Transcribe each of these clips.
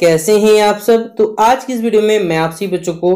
कैसे हैं आप सब तो आज की इस वीडियो में मैं आप सभी बच्चों को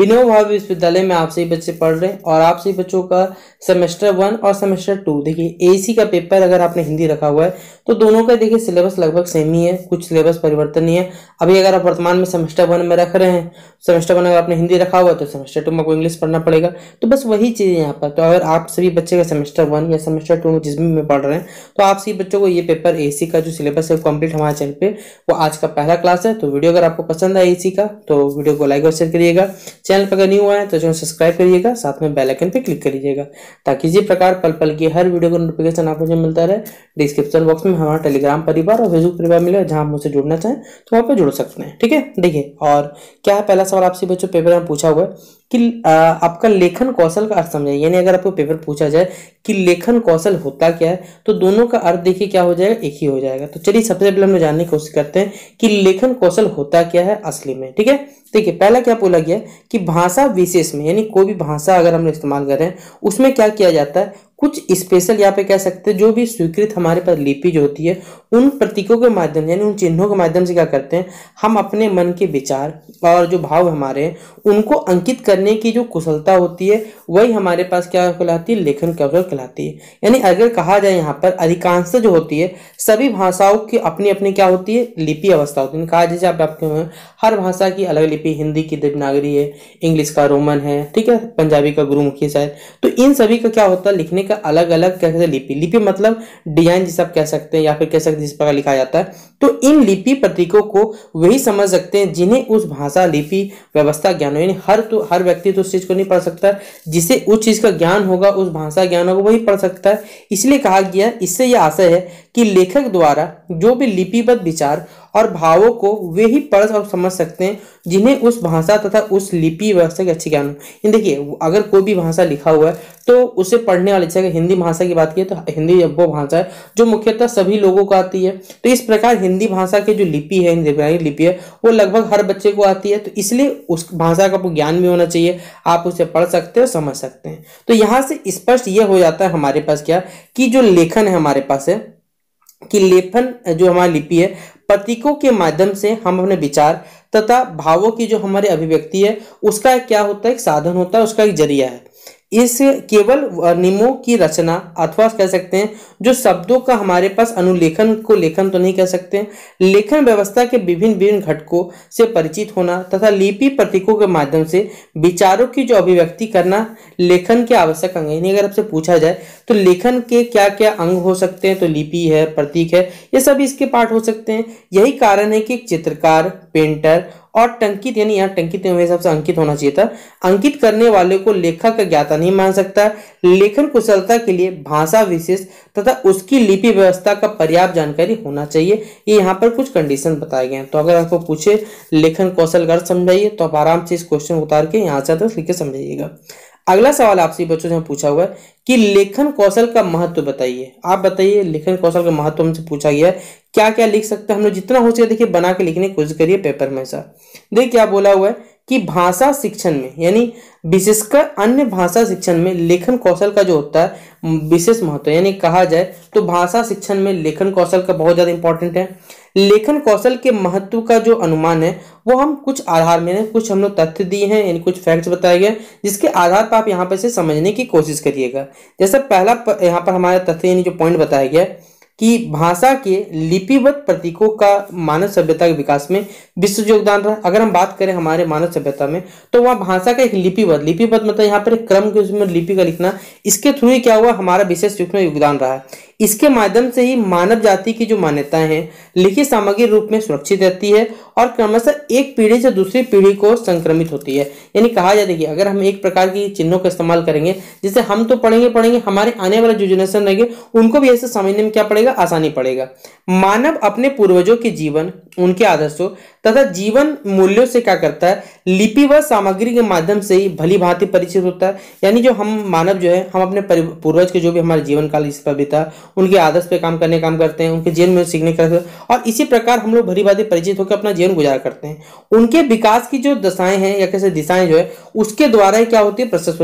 बिनो भाव विश्वविद्यालय में आप सभी बच्चे पढ़ रहे हैं और आप सभी बच्चों का सेमेस्टर वन और सेमेस्टर टू देखिए एसी का पेपर अगर आपने हिंदी रखा हुआ है तो दोनों का देखिए सिलेबस लगभग सेम ही है कुछ सिलेबस परिवर्तन नहीं है अभी अगर आप वर्तमान में सेमेस्टर वन में रख रहे हैं सेमेस्टर वन अगर आपने हिंदी रखा हुआ है तो सेमेस्टर टू में आपको इंग्लिश पढ़ना पड़ेगा तो बस वही चीज़ यहाँ पर तो अगर आप सभी बच्चे का सेमेस्टर वन या सेमेस्टर टू में जिस भी में पढ़ रहे हैं तो आप सभी बच्चों को ये पेपर ए का जो सिलेबस है कंप्लीट हमारे चैनल पर वो आज का पहला क्लास है है तो वीडियो अगर आपको पसंद आए इसी का तो वीडियो को लाइक और शेयर करिएगा चैनल पर अगर न्यू हुआ है तो चैनल सब्सक्राइब करिएगा साथ में बेल आइकन पर क्लिक कर लीजिएगा ताकि इसी प्रकार पल पल की हर वीडियो का नोटिफिकेशन आपको मिलता रहे डिस्क्रिप्शन बॉक्स में हमारा टेलीग्राम परिवार और फेसबुक परिवार मिले जहाँ आप मुझसे जुड़ना चाहें तो वहाँ पर जुड़ सकते हैं ठीक है देखिए और क्या पहला सवाल आपसे बच्चों पेपर में पूछा हुआ है कि आपका लेखन कौशल का अर्थ समझाइए यानी अगर आपको पेपर पूछा जाए कि लेखन कौशल होता क्या है तो दोनों का अर्थ देखिए क्या हो जाएगा एक ही हो जाएगा तो चलिए सबसे पहले हम जानने की कोशिश करते हैं कि लेखन कौशल होता क्या है असली में ठीक है देखिए पहला क्या बोला गया कि भाषा विशेष में यानी कोई भी भाषा अगर हम इस्तेमाल कर रहे हैं उसमें क्या किया जाता है कुछ स्पेशल यहाँ पे कह सकते हैं जो भी स्वीकृत हमारे पास लिपि जो होती है उन प्रतीकों के माध्यम यानी उन चिन्हों के माध्यम से क्या करते हैं हम अपने मन के विचार और जो भाव हमारे हैं उनको अंकित करने की जो कुशलता होती है वही हमारे पास क्या कहलाती है लेखन कवरल कहलाती है यानी अगर कहा जाए यहाँ पर अधिकांश जो होती है सभी भाषाओं की अपनी अपनी क्या होती है लिपि अवस्था होती है कहा जैसे आप आपके हर भाषा की अलग लिपि हिंदी की देवनागरी है इंग्लिश का रोमन है ठीक है पंजाबी का गुरुमुखी शायद तो इन सभी का क्या होता है लिखने का अलग अलग क्या कहते हैं लिपि लिपि मतलब डिजाइन जिसे आप कह सकते हैं या फिर कह सकते हैं जिस प्रकार लिखा जाता है तो इन लिपि प्रतीकों को वही समझ सकते हैं जिन्हें उस भाषा लिपि व्यवस्था ज्ञान हो यानी हर तो हर व्यक्ति तो उस चीज़ को नहीं पढ़ सकता जिसे उस चीज़ का ज्ञान होगा उस भाषा ज्ञान होगा वही पढ़ सकता है इसलिए कहा गया इससे यह आशय है कि लेखक द्वारा जो भी लिपिबद्ध विचार और भावों को वे ही पढ़ और समझ सकते हैं जिन्हें उस भाषा तथा उस लिपि व्यवस्था के अच्छे ज्ञान हो देखिए अगर कोई भी भाषा लिखा हुआ है तो उसे पढ़ने वाले अच्छा हिंदी भाषा की बात की तो हिंदी वो भाषा है जो मुख्यतः सभी लोगों को आती है तो इस प्रकार हिंदी भाषा के जो लिपि है हिंदी लिपि है वो लगभग हर बच्चे को आती है तो इसलिए उस भाषा का ज्ञान भी होना चाहिए आप उसे पढ़ सकते हैं समझ सकते हैं तो यहाँ से स्पष्ट यह हो जाता है हमारे पास क्या कि जो लेखन है हमारे पास है कि लेखन जो हमारी लिपि है प्रतीकों के माध्यम से हम अपने विचार तथा भावों की जो हमारी अभिव्यक्ति है उसका क्या होता है एक साधन होता है उसका एक जरिया है इस केवल नियमों की रचना अथवा कह सकते हैं जो शब्दों का हमारे पास अनुलेखन को लेखन तो नहीं कह सकते लेखन व्यवस्था के विभिन्न विभिन्न घटकों से परिचित होना तथा लिपि प्रतीकों के माध्यम से विचारों की जो अभिव्यक्ति करना लेखन के आवश्यक अंग यानी अगर आपसे पूछा जाए तो लेखन के क्या क्या अंग हो सकते हैं तो लिपि है प्रतीक है ये सब इसके पाठ हो सकते हैं यही कारण है कि चित्रकार पेंटर और टंकित यानी यहाँ टंकित मेरे हिसाब से अंकित होना चाहिए था अंकित करने वाले को लेखक का ज्ञाता नहीं मान सकता लेखन कुशलता के लिए भाषा विशेष तथा उसकी लिपि व्यवस्था का पर्याप्त जानकारी होना चाहिए ये यहाँ पर कुछ कंडीशन बताए गए हैं तो अगर आपको पूछे लेखन कौशल गर्थ समझाइए तो आप आराम से इस क्वेश्चन उतार के यहाँ से लिख के समझाइएगा अगला सवाल आपसे बच्चों से पूछा हुआ है कि लेखन कौशल का महत्व बताइए आप बताइए लेखन कौशल का महत्व हमसे पूछा गया है क्या क्या लिख सकते हैं हम लोग जितना हो सके देखिए बना के लिखने की कोशिश करिए पेपर में ऐसा देखिए क्या बोला हुआ है कि भाषा शिक्षण में यानी विशेषकर अन्य भाषा शिक्षण में लेखन कौशल का जो होता है विशेष महत्व यानी कहा जाए तो भाषा शिक्षण में लेखन कौशल का बहुत ज़्यादा इंपॉर्टेंट है लेखन कौशल के महत्व का जो अनुमान है वो हम कुछ आधार में कुछ हम लोग तथ्य दिए हैं यानी कुछ फैक्ट्स बताए गए जिसके आधार पर आप यहाँ पर से समझने की कोशिश करिएगा जैसा पहला यहाँ पर हमारा तथ्य यानी जो पॉइंट बताया गया कि भाषा के लिपिबद्ध प्रतीकों का मानव सभ्यता के विकास में विश्व योगदान रहा अगर हम बात करें हमारे मानव सभ्यता में तो वहाँ भाषा का एक लिपिबद्ध लिपिबद्ध मतलब यहाँ पर एक क्रम के उसमें लिपि का लिखना इसके थ्रू ही क्या हुआ हमारा विशेष रूप में योगदान रहा है इसके माध्यम से ही मानव जाति की जो मान्यताएं हैं लिखित सामग्री रूप में सुरक्षित रहती है और क्रमशः एक पीढ़ी से दूसरी पीढ़ी को संक्रमित होती है यानी कहा जाए कि अगर हम एक प्रकार की चिन्हों का इस्तेमाल करेंगे जैसे हम तो पढ़ेंगे पढ़ेंगे हमारे आने वाले जो जनरेशन रहेंगे उनको भी ऐसे समझने में क्या पड़ेगा आसानी पड़ेगा मानव अपने पूर्वजों के जीवन उनके आदर्शों तथा जीवन मूल्यों से क्या करता है लिपि व सामग्री के माध्यम से ही भली भांति परिचित होता है यानी जो हम मानव जो है हम अपने पूर्वज के जो भी हमारे जीवन काल इस पर बीता उनके आदर्श पे काम करने काम करते हैं उनके जीवन में सीखने करते हैं और इसी प्रकार हम लोग भली भांति परिचित होकर अपना जीवन गुजार करते हैं उनके विकास की जो दशाएं हैं या कैसे दिशाएं जो है उसके द्वारा ही क्या होती है प्रशस्त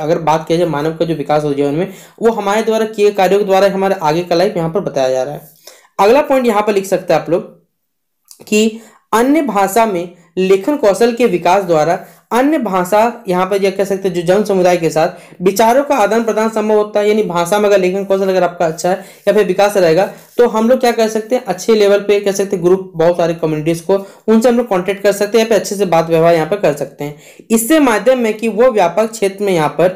अगर बात किया जाए मानव का जो विकास हो जीवन में वो हमारे द्वारा किए कार्यों के द्वारा हमारे आगे का लाइफ यहाँ पर बताया जा रहा है अगला पॉइंट यहाँ पर लिख सकते हैं आप लोग कि अन्य भाषा में लेखन कौशल के विकास द्वारा अन्य भाषा यहाँ पर यह कह सकते हैं जो जन समुदाय के साथ विचारों का आदान प्रदान संभव होता है यानी भाषा में अगर लेखन कौशल अगर आपका अच्छा है या फिर विकास रहेगा तो हम लोग क्या कर सकते हैं अच्छे लेवल पे कह सकते हैं ग्रुप बहुत सारे कम्युनिटीज को उनसे हम लोग कॉन्टेक्ट कर सकते हैं या फिर अच्छे से बात व्यवहार यहाँ पर कर सकते हैं इससे माध्यम है कि वो व्यापक क्षेत्र में यहाँ पर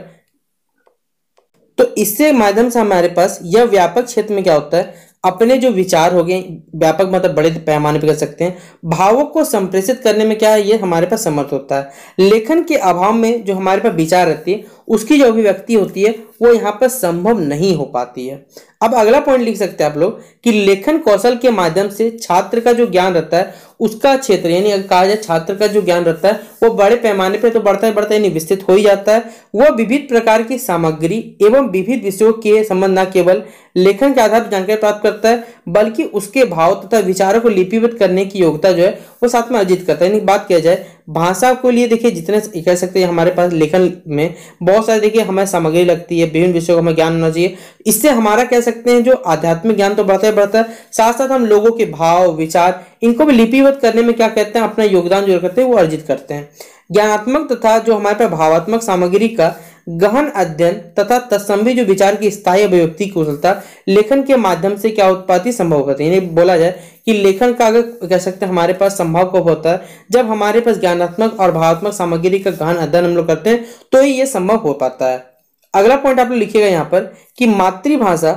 तो इससे माध्यम से हमारे पास यह व्यापक क्षेत्र में क्या होता है अपने जो विचार हो गए व्यापक मतलब बड़े पैमाने पर कर सकते हैं भावों को संप्रेषित करने में क्या है ये हमारे पास समर्थ होता है लेखन के अभाव में जो हमारे पास विचार रहती है उसकी जो अभिव्यक्ति होती है वो यहाँ पर संभव नहीं हो पाती है अब अगला पॉइंट लिख सकते हैं आप लोग कि लेखन कौशल के माध्यम से छात्र का जो ज्ञान रहता है उसका क्षेत्र यानी अगर कहा जाए छात्र का जो ज्ञान रहता है वो बड़े पैमाने पर तो बढ़ता है बढ़ता यानी विस्तृत हो ही जाता है वह विविध प्रकार की सामग्री एवं विभिन्न विषयों के संबंध न केवल लेखन के आधार पर जानकारी प्राप्त करता है बल्कि उसके भाव तथा विचारों को लिपिबद्ध करने की योग्यता जो है वो साथ में अर्जित करता है यानी बात किया जाए भाषा को लिए देखिए जितने कह सकते हैं हमारे पास लेखन में बहुत सारे देखिए हमें सामग्री लगती है विभिन्न विषयों का हमें ज्ञान होना चाहिए इससे हमारा कह सकते हैं जो आध्यात्मिक ज्ञान तो बढ़ता है बढ़ता है साथ साथ हम लोगों के भाव विचार इनको भी लिपिबद्ध करने में क्या कहते हैं अपना योगदान जो करते हैं वो अर्जित करते हैं ज्ञानात्मक तथा जो हमारे पास भावात्मक सामग्री का गहन अध्ययन तथा तत्संभी जो विचार की स्थायी अभिव्यक्ति कुशलता लेखन के माध्यम से क्या उत्पादी संभव होती है यानी बोला जाए कि लेखन का अगर कह सकते हैं हमारे पास संभव कब होता है जब हमारे पास ज्ञानात्मक और भावात्मक सामग्री का गहन अध्ययन हम लोग करते हैं तो ही ये संभव हो पाता है अगला पॉइंट आप लोग लिखिएगा यहाँ पर कि मातृभाषा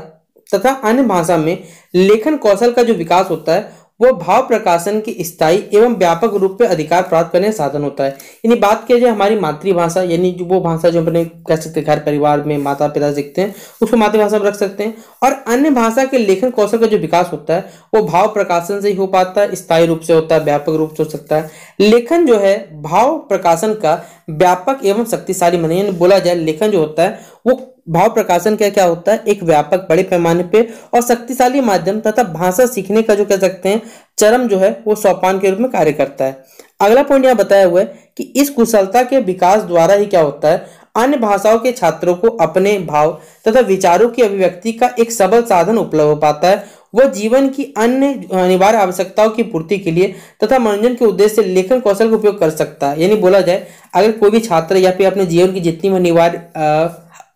तथा अन्य भाषा में लेखन कौशल का जो विकास होता है वो भाव प्रकाशन के स्थायी एवं व्यापक रूप में अधिकार प्राप्त करने का साधन होता है यानी बात किया जाए हमारी मातृभाषा यानी वो भाषा जो अपने कह सकते हैं घर परिवार में माता पिता सीखते हैं उसको मातृभाषा में रख सकते हैं और अन्य भाषा के लेखन कौशल का जो विकास होता है वो भाव प्रकाशन से ही हो पाता है स्थायी रूप से होता है व्यापक रूप से हो सकता है लेखन जो है भाव प्रकाशन का व्यापक एवं शक्तिशाली मन बोला जाए लेखन जो होता है वो भाव प्रकाशन क्या क्या होता है एक व्यापक बड़े पैमाने पे और शक्तिशाली माध्यम तथा भाषा सीखने का जो कह सकते हैं चरम जो है वो सोपान के रूप में कार्य करता है अगला पॉइंट यहाँ बताया हुआ है कि इस कुशलता के विकास द्वारा ही क्या होता है अन्य भाषाओं के छात्रों को अपने भाव तथा विचारों की अभिव्यक्ति का एक सबल साधन उपलब्ध हो पाता है वह जीवन की अन्य अनिवार्य आवश्यकताओं की पूर्ति के लिए तथा मनोरंजन के उद्देश्य से लेखन कौशल का उपयोग कर सकता है यानी बोला जाए अगर कोई भी छात्र या फिर अपने जीवन की जितनी अनिवार्य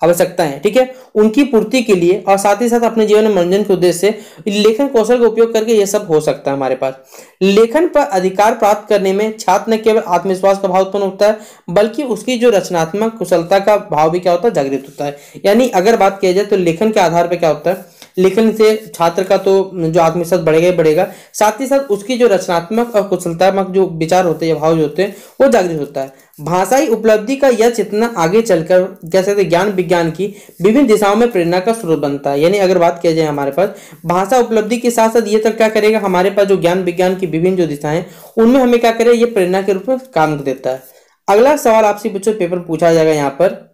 आवश्यकता है ठीक है उनकी पूर्ति के लिए और साथ ही साथ अपने जीवन में मनोरंजन के उद्देश्य से लेखन कौशल का उपयोग करके ये सब हो सकता है हमारे पास लेखन पर अधिकार प्राप्त करने में छात्र न केवल आत्मविश्वास का भाव उत्पन्न होता है बल्कि उसकी जो रचनात्मक कुशलता का भाव भी क्या होता है जागृत होता है यानी अगर बात किया जाए तो लेखन के आधार पर क्या होता है लेखन से छात्र का तो जो आत्मविश्वास बढ़ेगा ही बढ़ेगा साथ ही साथ उसकी जो रचनात्मक और कुशलतात्मक जो विचार होते हैं भाव जो होते हैं वो जागृत होता है भाषाई उपलब्धि का यह चेतना आगे चलकर जैसे सकते ज्ञान विज्ञान की विभिन्न दिशाओं में प्रेरणा का स्रोत बनता है यानी अगर बात किया जाए हमारे पास भाषा उपलब्धि के साथ साथ ये तक तो क्या करेगा हमारे पास जो ज्ञान विज्ञान की विभिन्न जो दिशाएं उनमें हमें क्या करे ये प्रेरणा के रूप में काम देता है अगला सवाल आपसे पूछो पेपर पूछा जाएगा यहाँ पर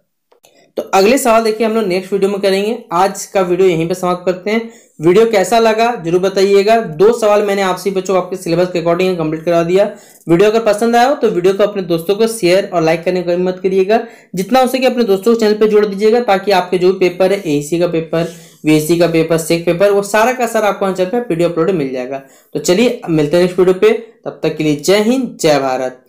तो अगले सवाल देखिए हम लोग नेक्स्ट वीडियो में करेंगे आज का वीडियो यहीं पे समाप्त करते हैं वीडियो कैसा लगा जरूर बताइएगा दो सवाल मैंने आपसे बच्चों आपके सिलेबस के अकॉर्डिंग कंप्लीट करा दिया वीडियो अगर पसंद आया हो तो वीडियो को अपने दोस्तों को शेयर और लाइक करने का मत करिएगा जितना हो सके अपने दोस्तों को चैनल पर जोड़ दीजिएगा ताकि आपके जो पेपर है ए का पेपर वी का पेपर सेक पेपर वो सारा का सारा आपको चैनल पर वीडियो अपलोड मिल जाएगा तो चलिए मिलते हैं नेक्स्ट वीडियो पे तब तक के लिए जय हिंद जय भारत